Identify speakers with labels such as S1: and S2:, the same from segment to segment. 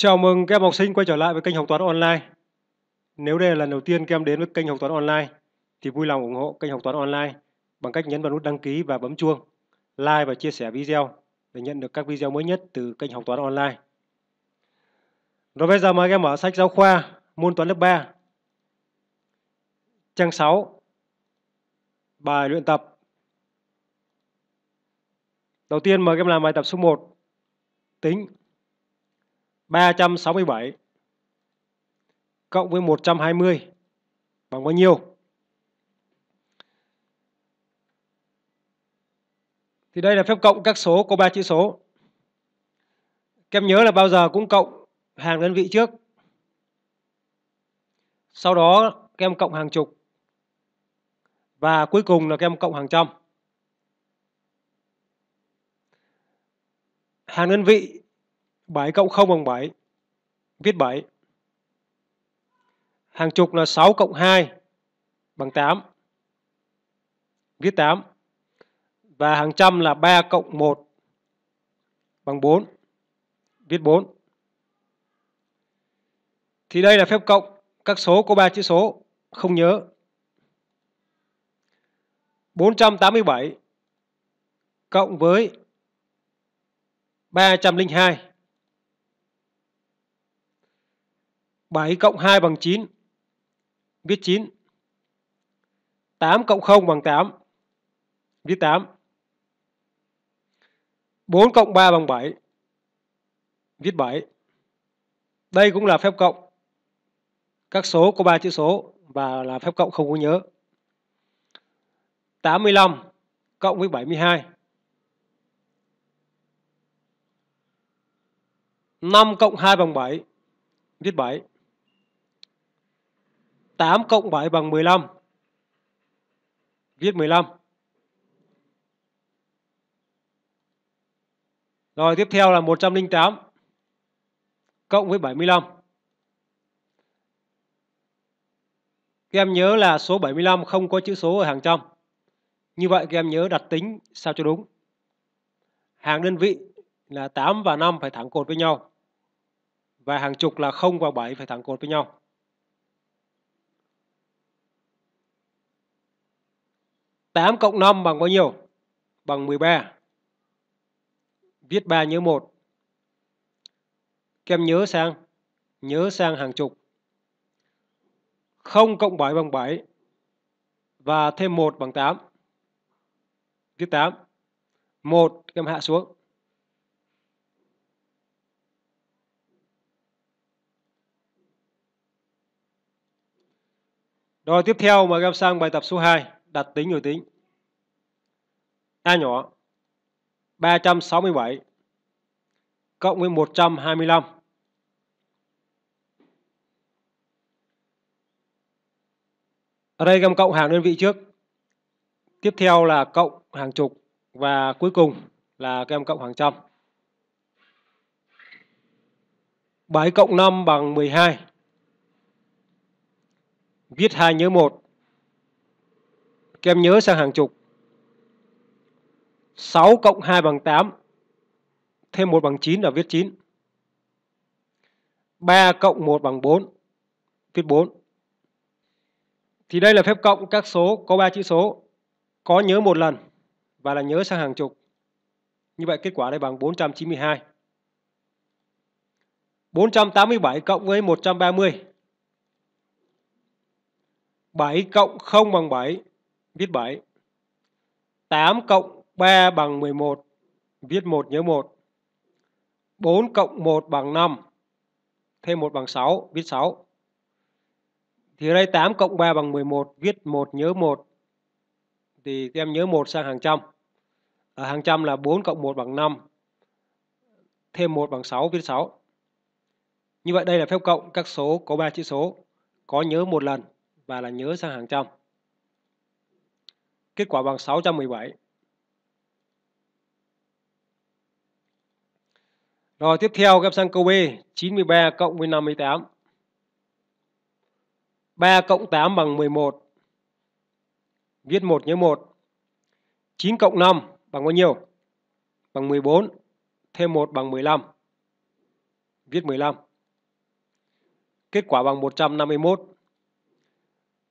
S1: Chào mừng các em học sinh quay trở lại với kênh học toán online. Nếu đây là lần đầu tiên các em đến với kênh học toán online thì vui lòng ủng hộ kênh học toán online bằng cách nhấn vào nút đăng ký và bấm chuông, like và chia sẻ video để nhận được các video mới nhất từ kênh học toán online. Rồi bây giờ mời các em mở sách giáo khoa môn toán lớp 3. Trang 6. Bài luyện tập. Đầu tiên mời các em làm bài tập số 1. Tính 367 cộng với 120 bằng bao nhiêu? Thì đây là phép cộng các số có 3 chữ số. Các em nhớ là bao giờ cũng cộng hàng đơn vị trước. Sau đó các em cộng hàng chục. Và cuối cùng là các em cộng hàng trăm. Hàng đơn vị 7 cộng 0 bằng 7. Viết 7. Hàng chục là 6 cộng 2 bằng 8. Viết 8. Và hàng trăm là 3 cộng 1 bằng 4. Viết 4. Thì đây là phép cộng các số có 3 chữ số, không nhớ. 487 cộng với 302 7 cộng 2 bằng 9. Viết 9. 8 cộng 0 bằng 8. Viết 8. 4 cộng 3 bằng 7. Viết 7. Đây cũng là phép cộng. Các số có 3 chữ số và là phép cộng không có nhớ. 85 cộng với 72. 5 cộng 2 bằng 7. Viết 7. 8 cộng 7 bằng 15. Viết 15. Rồi tiếp theo là 108 cộng với 75. Các em nhớ là số 75 không có chữ số ở hàng trăm. Như vậy các em nhớ đặt tính sao cho đúng. Hàng đơn vị là 8 và 5 phải thẳng cột với nhau. Và hàng chục là 0 và 7 phải thẳng cột với nhau. 8 cộng 5 bằng bao nhiêu? Bằng 13. Viết 3 nhớ 1. Các em nhớ sang. Nhớ sang hàng chục. 0 cộng 7 bằng 7. Và thêm 1 bằng 8. Viết 8. 1 các em hạ xuống. Rồi tiếp theo mời các em sang bài tập số 2 đặt tính nhồi tính. A nhỏ 367 cộng với 125 Ở đây gom cộng hàng đơn vị trước. Tiếp theo là cộng hàng chục và cuối cùng là các em cộng hàng trăm. 7 cộng 5 bằng 12. Viết 2 nhớ 1. Các em nhớ sang hàng chục. 6 cộng 2 bằng 8. Thêm 1 bằng 9 là viết 9. 3 cộng 1 bằng 4. Viết 4. Thì đây là phép cộng các số có 3 chữ số. Có nhớ một lần và là nhớ sang hàng chục. Như vậy kết quả đây bằng 492. 487 cộng với 130. 7 cộng 0 bằng 7 viết 7. 8 cộng 3 bằng 11, viết 1 nhớ 1. 4 cộng 1 bằng 5, thêm 1 bằng 6, viết 6. Thì ở đây 8 cộng 3 bằng 11, viết 1 nhớ 1. Thì em nhớ 1 sang hàng trăm. Ở hàng trăm là 4 cộng 1 bằng 5, thêm 1 bằng 6, viết 6. Như vậy đây là phép cộng các số có 3 chữ số, có nhớ một lần và là nhớ sang hàng trăm. Kết quả bằng 617. Rồi tiếp theo các em sang câu B, 93 cộng với 58. 3 cộng 8 bằng 11. Viết 1 nhớ 1. 9 cộng 5 bằng bao nhiêu? Bằng 14. Thêm 1 bằng 15. Viết 15. Kết quả bằng 151.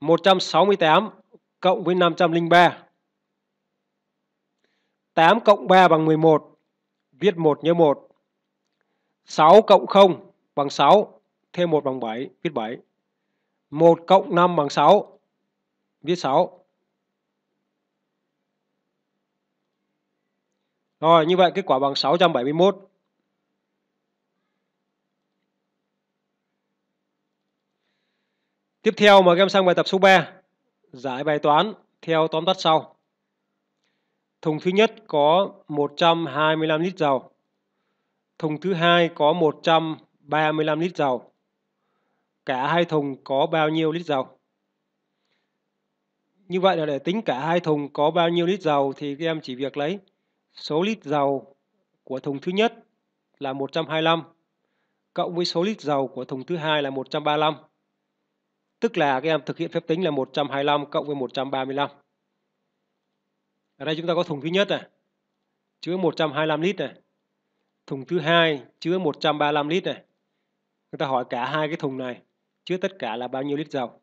S1: 168 cộng với 503. 8 cộng 3 bằng 11, viết 1 nhớ 1. 6 cộng 0 bằng 6, thêm 1 bằng 7, viết 7. 1 cộng 5 bằng 6, viết 6. Rồi, như vậy kết quả bằng 671. Tiếp theo mời các em sang bài tập số 3. Giải bài toán theo tóm tắt sau. Thùng thứ nhất có 125 lít dầu. Thùng thứ hai có 135 lít dầu. Cả hai thùng có bao nhiêu lít dầu? Như vậy là để tính cả hai thùng có bao nhiêu lít dầu thì các em chỉ việc lấy số lít dầu của thùng thứ nhất là 125 cộng với số lít dầu của thùng thứ hai là 135 Tức là các em thực hiện phép tính là 125 cộng với 135. Ở đây chúng ta có thùng thứ nhất này, chứa 125 lít này. Thùng thứ hai chứa 135 lít này. Người ta hỏi cả hai cái thùng này chứa tất cả là bao nhiêu lít dầu.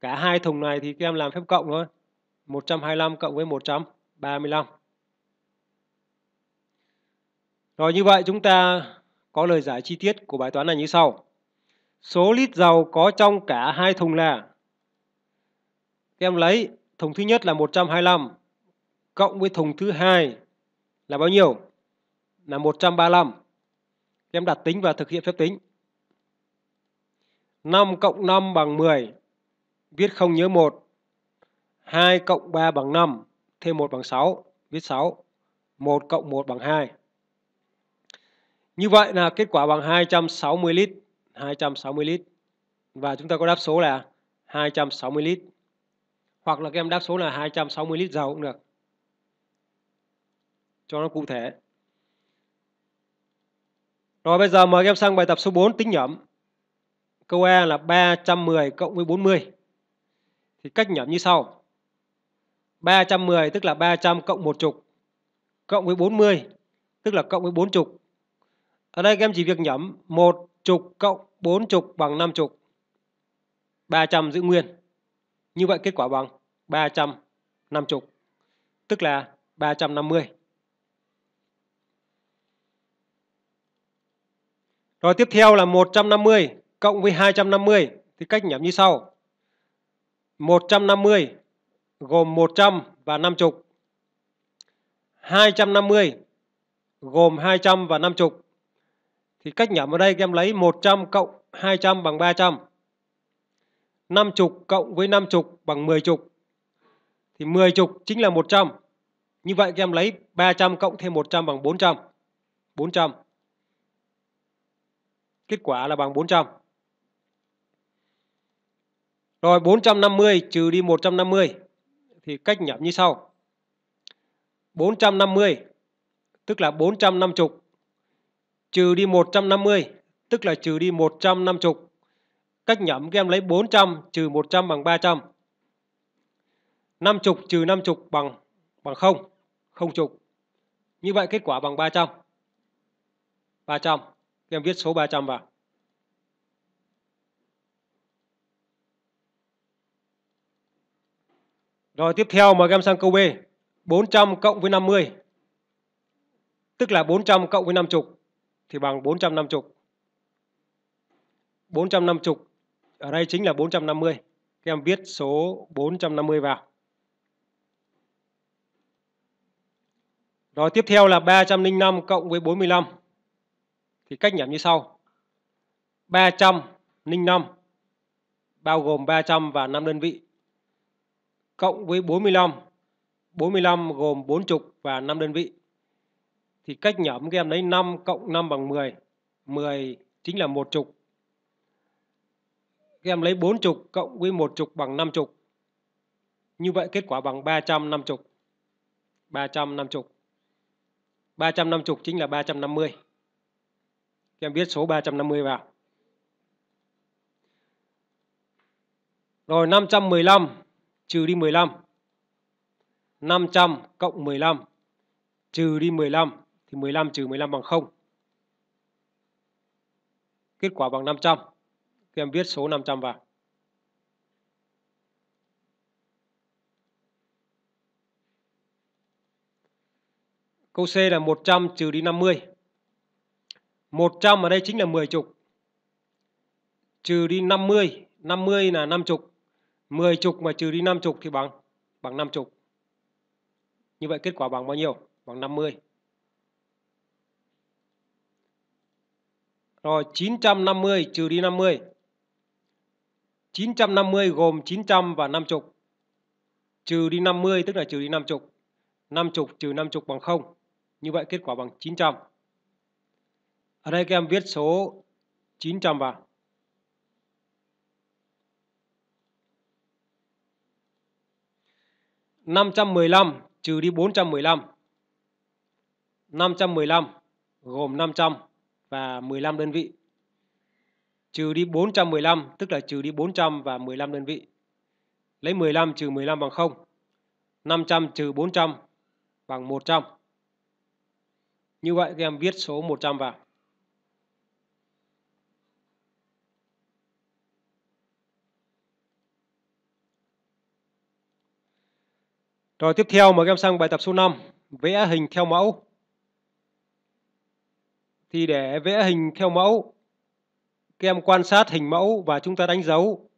S1: Cả hai thùng này thì các em làm phép cộng thôi. 125 cộng với 135. Rồi như vậy chúng ta có lời giải chi tiết của bài toán này như sau số lít dầu có trong cả hai thùng là các em lấy thùng thứ nhất là 125 cộng với thùng thứ hai là bao nhiêu? Là 135. Các em đặt tính và thực hiện phép tính. 5 cộng 5 bằng 10. Viết không nhớ 1. 2 cộng 3 bằng 5. Thêm 1 bằng 6. Viết 6. 1 cộng 1 bằng 2. Như vậy là kết quả bằng 260 lít. 260 lít và chúng ta có đáp số là 260 lít hoặc là các em đáp số là 260 lít dầu cũng được cho nó cụ thể rồi bây giờ mời các em sang bài tập số 4 tính nhẩm câu E là 310 cộng với 40 thì cách nhẩm như sau 310 tức là 300 cộng một chục cộng với 40 tức là cộng với bốn chục ở đây các em chỉ việc nhẩm một chục cộng bốn chục bằng 5 chục. 300 giữ nguyên. Như vậy kết quả bằng 350, tức là 350. Rồi tiếp theo là 150 cộng với 250 thì cách nhẩm như sau. 150 gồm 100 và 50. 250 gồm 200 và 50. Thì cách nhẩm ở đây em lấy 100 cộng 200 bằng 300. 50 cộng với 50 bằng 10 chục. Thì 10 chục chính là 100. Như vậy em lấy 300 cộng thêm 100 bằng 400. 400. Kết quả là bằng 400. Rồi 450 trừ đi 150 thì cách nhẩm như sau. 450 tức là 450 trừ đi 150, tức là trừ đi 150. Cách nhẩm các em lấy 400 trừ 100 bằng 300. 50 trừ 50 bằng bằng 0, không chục. Như vậy kết quả bằng 300. 300. Các em viết số 300 vào. Rồi tiếp theo mời các em sang câu B. 400 cộng với 50. Tức là 400 cộng với 50 thì bằng 450. 450 ở đây chính là 450. Các em viết số 450 vào. Rồi tiếp theo là 305 cộng với 45. Thì cách nhẩm như sau. 305 bao gồm 300 và 5 đơn vị cộng với 45. 45 gồm 40 và 5 đơn vị thì cách nhẩm các em lấy 5 cộng 5 bằng 10. 10 chính là một chục các em lấy bốn chục cộng với một chục bằng năm chục Như vậy kết quả bằng 350. 350. 350 chính là 350. Các em viết số 350 vào. Rồi 515 trừ đi 15. 500 cộng 15 trừ đi 15 thì 15 trừ 15 bằng 0. Kết quả bằng 500. Các em viết số 500 vào. Câu C là 100 trừ đi 50. 100 ở đây chính là 10 chục. Trừ đi 50, 50 là 5 chục. 10 chục mà trừ đi 5 chục thì bằng bằng 5 chục. Như vậy kết quả bằng bao nhiêu? Bằng 50. Rồi 950 trừ đi 50. 950 gồm 900 và 50. Trừ đi 50 tức là trừ đi 50. 50 trừ 50 bằng 0. Như vậy kết quả bằng 900. Ở đây các em viết số 900 vào. năm trăm mười lăm trừ đi bốn trăm mười lăm năm trăm mười lăm gồm năm trăm và 15 đơn vị. Trừ đi 415, tức là trừ đi 400 và 15 đơn vị. Lấy 15 trừ 15 bằng 0. 500 trừ 400 bằng 100. Như vậy các em viết số 100 vào. Rồi tiếp theo mời các em sang bài tập số 5, vẽ hình theo mẫu thì để vẽ hình theo mẫu các em quan sát hình mẫu và chúng ta đánh dấu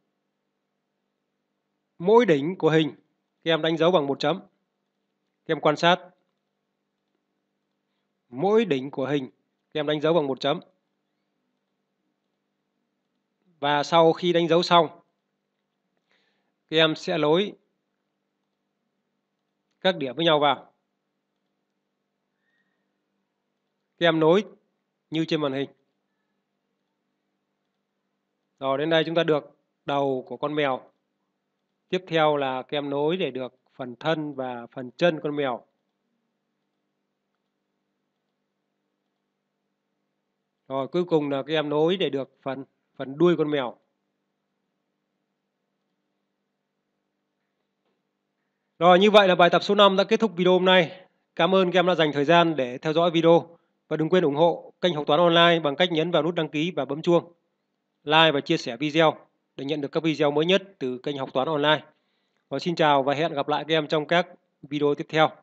S1: mỗi đỉnh của hình các em đánh dấu bằng một chấm các em quan sát mỗi đỉnh của hình các em đánh dấu bằng một chấm và sau khi đánh dấu xong các em sẽ lối các điểm với nhau vào các em nối như trên màn hình. Rồi đến đây chúng ta được đầu của con mèo. Tiếp theo là kem nối để được phần thân và phần chân con mèo. Rồi cuối cùng là kem nối để được phần phần đuôi con mèo. Rồi như vậy là bài tập số 5 đã kết thúc video hôm nay. Cảm ơn các em đã dành thời gian để theo dõi video. Và đừng quên ủng hộ kênh học toán online bằng cách nhấn vào nút đăng ký và bấm chuông, like và chia sẻ video để nhận được các video mới nhất từ kênh học toán online. Và xin chào và hẹn gặp lại các em trong các video tiếp theo.